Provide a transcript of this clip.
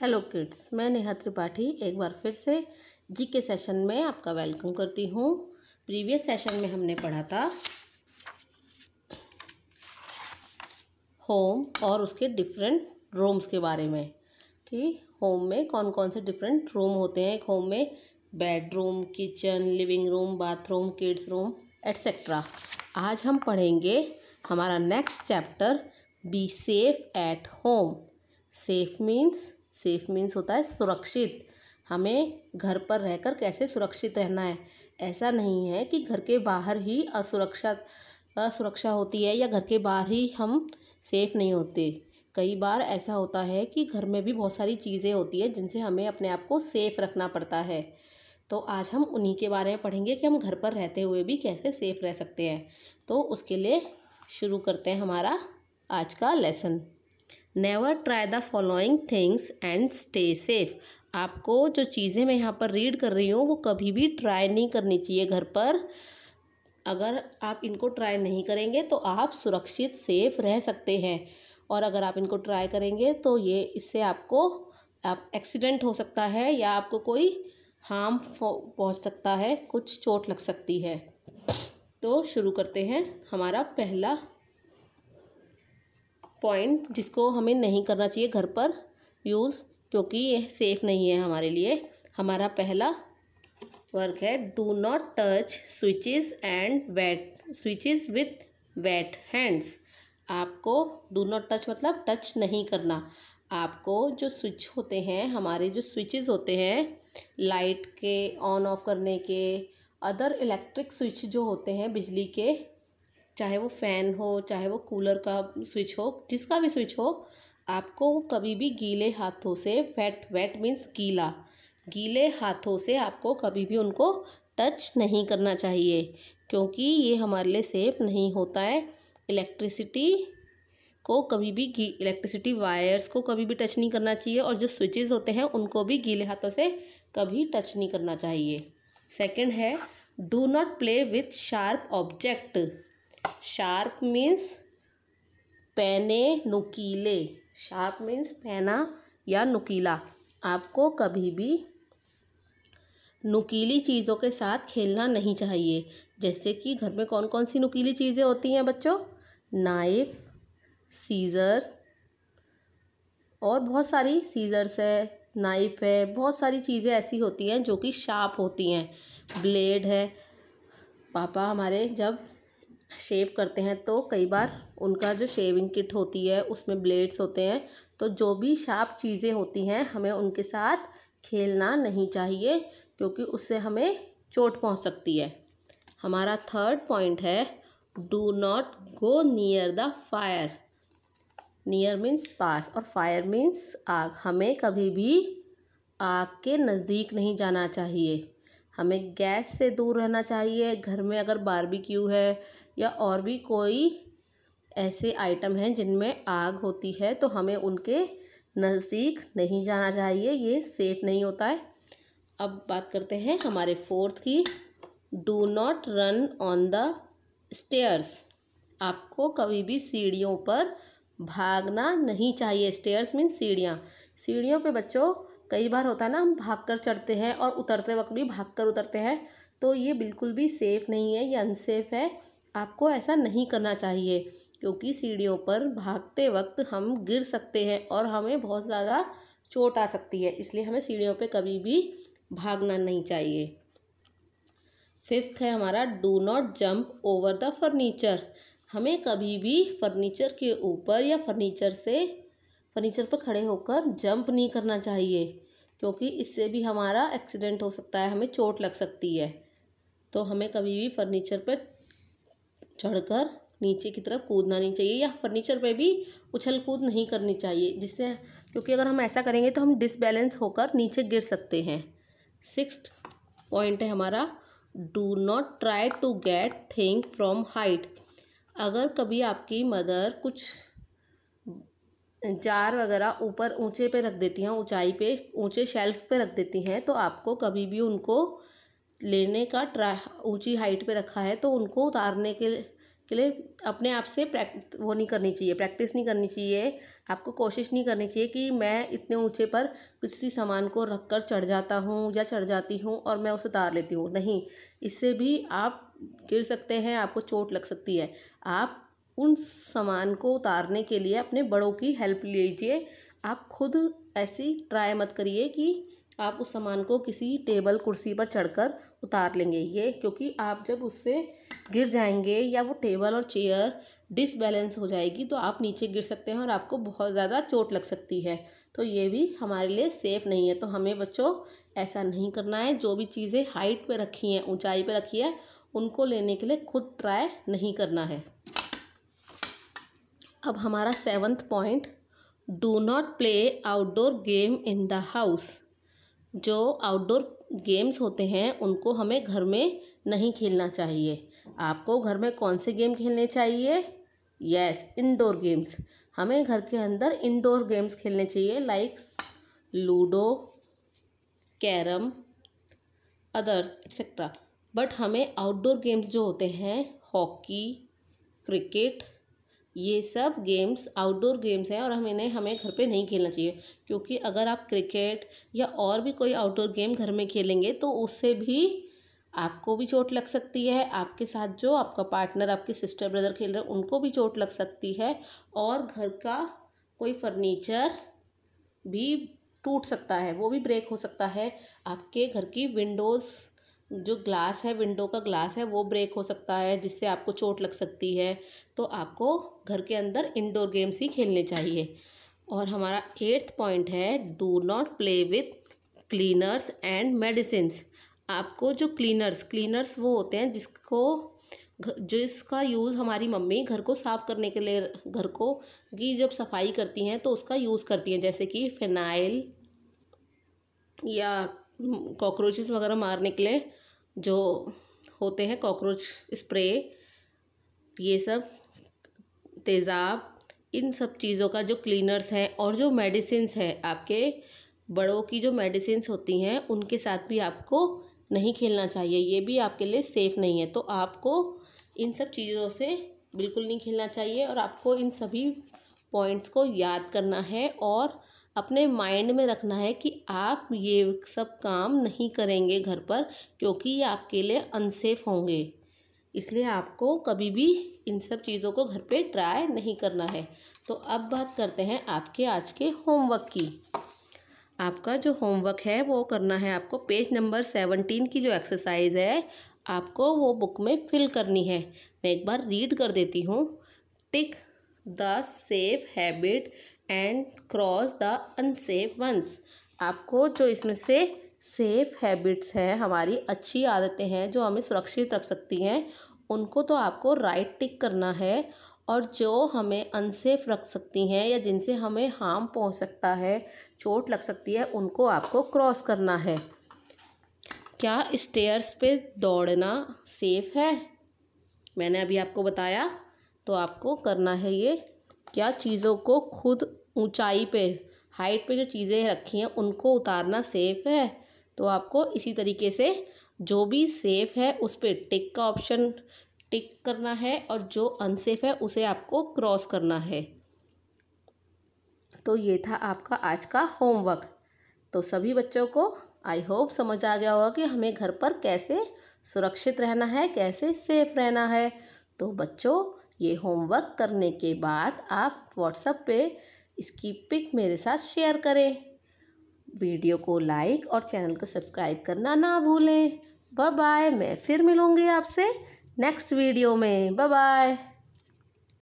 hello kids मैं नेहा त्रिपाठी एक बार फिर से जी के सेशन में आपका वेलकम करती हूँ प्रीवियस सेशन में हमने पढ़ा था होम और उसके डिफरेंट रूम्स के बारे में कि होम में कौन कौन से डिफरेंट रूम होते हैं एक होम में bedroom kitchen living room bathroom kids room etcetera आज हम पढ़ेंगे हमारा next chapter be safe at home safe means safe means होता है सुरक्षित हमें घर पर रहकर कैसे सुरक्षित रहना है ऐसा नहीं है कि घर के बाहर ही असुरक्षा असुरक्षा होती है या घर के बाहर ही हम सेफ़ नहीं होते कई बार ऐसा होता है कि घर में भी बहुत सारी चीज़ें होती हैं जिनसे हमें अपने आप को सेफ़ रखना पड़ता है तो आज हम उन्हीं के बारे में पढ़ेंगे कि हम घर पर रहते हुए भी कैसे सेफ़ रह सकते हैं तो उसके लिए शुरू करते हैं हमारा आज का lesson never try the following things and stay safe आपको जो चीज़ें मैं यहाँ पर रीड कर रही हूँ वो कभी भी ट्राई नहीं करनी चाहिए घर पर अगर आप इनको ट्राई नहीं करेंगे तो आप सुरक्षित सेफ रह सकते हैं और अगर आप इनको ट्राई करेंगे तो ये इससे आपको आप एक्सीडेंट हो सकता है या आपको कोई हार्म पहुंच सकता है कुछ चोट लग सकती है तो शुरू करते हैं हमारा पहला पॉइंट जिसको हमें नहीं करना चाहिए घर पर यूज़ क्योंकि ये सेफ़ नहीं है हमारे लिए हमारा पहला वर्क है do not touch switches and wet switches with wet hands आपको डू नॉट टच मतलब टच नहीं करना आपको जो स्विच होते हैं हमारे जो स्विचेस होते हैं लाइट के ऑन ऑफ करने के अदर इलेक्ट्रिक स्विच जो होते हैं बिजली के चाहे वो फ़ैन हो चाहे वो कूलर का स्विच हो जिसका भी स्विच हो आपको वो कभी भी गीले हाथों से वेट वेट मीन्स गीला गीले हाथों से आपको कभी भी उनको टच नहीं करना चाहिए क्योंकि ये हमारे लिए सेफ़ नहीं होता है इलेक्ट्रिसिटी को कभी भी इलेक्ट्रिसिटी वायर्स को कभी भी टच नहीं करना चाहिए और जो स्विचेस होते हैं उनको भी गीले हाथों से कभी टच नहीं करना चाहिए सेकंड है do not play with sharp object sharp means पैने नुकीले शार्प मीन्स पैना या नुकीला आपको कभी भी नुकीली चीज़ों के साथ खेलना नहीं चाहिए जैसे कि घर में कौन कौन सी नुकीली चीज़ें होती हैं बच्चों नाइफ सीज़र्स और बहुत सारी सीज़र्स है नाइफ़ है बहुत सारी चीज़ें ऐसी होती हैं जो कि शार्प होती हैं ब्लेड है पापा हमारे जब शेव करते हैं तो कई बार उनका जो शेविंग किट होती है उसमें ब्लेड्स होते हैं तो जो भी शार्प चीज़ें होती हैं हमें उनके साथ खेलना नहीं चाहिए क्योंकि उससे हमें चोट पहुंच सकती है हमारा थर्ड पॉइंट है do not go near the fire near means पास और फायर मीन्स आग हमें कभी भी आग के नज़दीक नहीं जाना चाहिए हमें गैस से दूर रहना चाहिए घर में अगर बारबेक्यू है या और भी कोई ऐसे आइटम हैं जिनमें आग होती है तो हमें उनके नज़दीक नहीं जाना चाहिए ये सेफ़ नहीं होता है अब बात करते हैं हमारे फोर्थ की do not run on the stairs आपको कभी भी सीढ़ियों पर भागना नहीं चाहिए स्टेयर्स मीन सीढ़ियाँ सीढ़ियों पे बच्चों कई बार होता है ना हम भाग कर चढ़ते हैं और उतरते वक्त भी भाग कर उतरते हैं तो ये बिल्कुल भी सेफ़ नहीं है ये अनसेफ़ है आपको ऐसा नहीं करना चाहिए क्योंकि सीढ़ियों पर भागते वक्त हम गिर सकते हैं और हमें बहुत ज़्यादा चोट आ सकती है इसलिए हमें सीढ़ियों पर कभी भी भागना नहीं चाहिए फिफ्थ है हमारा do not jump over the furniture हमें कभी भी फर्नीचर के ऊपर या फर्नीचर से फर्नीचर पर खड़े होकर जंप नहीं करना चाहिए क्योंकि इससे भी हमारा एक्सीडेंट हो सकता है हमें चोट लग सकती है तो हमें कभी भी फर्नीचर पर चढ़कर नीचे की तरफ कूदना नहीं चाहिए या फर्नीचर पर भी उछल कूद नहीं करनी चाहिए जिससे क्योंकि अगर हम ऐसा करेंगे तो हम डिसबैलेंस होकर नीचे गिर सकते हैं सिक्स पॉइंट है हमारा do not try to get thing from height अगर कभी आपकी मदर कुछ जार वगैरह ऊपर ऊँचे पे रख देती हैं ऊंचाई पे ऊँचे शेल्फ़ पे रख देती हैं तो आपको कभी भी उनको लेने का ट्रा ऊँची हाइट पे रखा है तो उनको उतारने के के लिए अपने आप से प्रैक्ट वो नहीं करनी चाहिए प्रैक्टिस नहीं करनी चाहिए आपको कोशिश नहीं करनी चाहिए कि मैं इतने ऊँचे पर किसी सामान को रख कर चढ़ जाता हूँ या चढ़ जाती हूँ और मैं उसे उतार लेती हूँ नहीं इससे भी आप गिर सकते हैं आपको चोट लग सकती है आप उन सामान को उतारने के लिए अपने बड़ों की हेल्प लीजिए आप खुद ऐसी ट्राई मत करिए कि आप उस सामान को किसी टेबल कुर्सी पर चढ़कर उतार लेंगे ये क्योंकि आप जब उससे गिर जाएंगे या वो टेबल और चेयर डिसबैलेंस हो जाएगी तो आप नीचे गिर सकते हैं और आपको बहुत ज़्यादा चोट लग सकती है तो ये भी हमारे लिए सेफ़ नहीं है तो हमें बच्चों ऐसा नहीं करना है जो भी चीज़ें हाइट पर रखी हैं ऊंचाई पर रखी है उनको लेने के लिए खुद ट्राई नहीं करना है अब हमारा seventh point do not play outdoor game in the house जो आउटडोर गेम्स होते हैं उनको हमें घर में नहीं खेलना चाहिए आपको घर में कौन से गेम खेलने चाहिए यस इंडोर गेम्स हमें घर के अंदर इंडोर गेम्स खेलने चाहिए like ludo carrom others etcetera but हमें आउटडोर गेम्स जो होते हैं हॉकी क्रिकेट ये सब गेम्स आउटडोर गेम्स हैं और हम इन्हें हमें घर पे नहीं खेलना चाहिए क्योंकि अगर आप क्रिकेट या और भी कोई आउटडोर गेम घर में खेलेंगे तो उससे भी आपको भी चोट लग सकती है आपके साथ जो आपका पार्टनर आपके सिस्टर ब्रदर खेल रहे हैं उनको भी चोट लग सकती है और घर का कोई फर्नीचर भी टूट सकता है वो भी ब्रेक हो सकता है आपके घर की विंडोज़ जो ग्लास है विंडो का ग्लास है वो ब्रेक हो सकता है जिससे आपको चोट लग सकती है तो आपको घर के अंदर इंडोर गेम्स ही खेलने चाहिए और हमारा एट्थ पॉइंट है do not play with cleaners and medicine आपको जो क्लीनर्स क्लीनर्स वो होते हैं जिसको जिसका यूज़ हमारी मम्मी घर को साफ़ करने के लिए घर को की जब सफाई करती हैं तो उसका यूज़ करती हैं जैसे कि फिनाइल या कॉकरोचेस वगैरह मारने के लिए जो होते हैं कॉकरोच स्प्रे ये सब तेज़ाब इन सब चीज़ों का जो क्लीनर्स हैं और जो मेडिसिन हैं आपके बड़ों की जो मेडिसिन होती हैं उनके साथ भी आपको नहीं खेलना चाहिए ये भी आपके लिए सेफ़ नहीं है तो आपको इन सब चीज़ों से बिल्कुल नहीं खेलना चाहिए और आपको इन सभी पॉइंट्स को याद करना है और अपने माइंड में रखना है कि आप ये सब काम नहीं करेंगे घर पर क्योंकि ये आपके लिए अनसेफ होंगे इसलिए आपको कभी भी इन सब चीज़ों को घर पे ट्राई नहीं करना है तो अब बात करते हैं आपके आज के होमवर्क की आपका जो होमवर्क है वो करना है आपको पेज नंबर सेवनटीन की जो एक्सरसाइज है आपको वो बुक में फिल करनी है मैं एक बार रीड कर देती हूँ tick the safe habit and cross the unsafe ones आपको जो इसमें से सेफ हैबिट्स हैं हमारी अच्छी आदतें हैं जो हमें सुरक्षित रख सकती हैं उनको तो आपको राइट टिक करना है और जो हमें अनसेफ रख सकती हैं या जिनसे हमें हार्म पहुंच सकता है चोट लग सकती है उनको आपको क्रॉस करना है क्या स्टेयर्स पे दौड़ना सेफ है मैंने अभी आपको बताया तो आपको करना है ये या चीज़ों को खुद ऊंचाई पर हाइट पे जो चीज़ें रखी हैं उनको उतारना सेफ़ है तो आपको इसी तरीके से जो भी सेफ़ है उस पर टिक का ऑप्शन टिक करना है और जो अनसेफ़ है उसे आपको क्रॉस करना है तो ये था आपका आज का होमवर्क तो सभी बच्चों को आई होप समझ आ गया होगा कि हमें घर पर कैसे सुरक्षित रहना है कैसे सेफ रहना है तो बच्चों ये होमवर्क करने के बाद आप व्हाट्सएप पे इसकी पिक मेरे साथ शेयर करें वीडियो को लाइक और चैनल को सब्सक्राइब करना ना भूलें बाय बाय मैं फिर मिलूँगी आपसे नेक्स्ट वीडियो में बाय बाय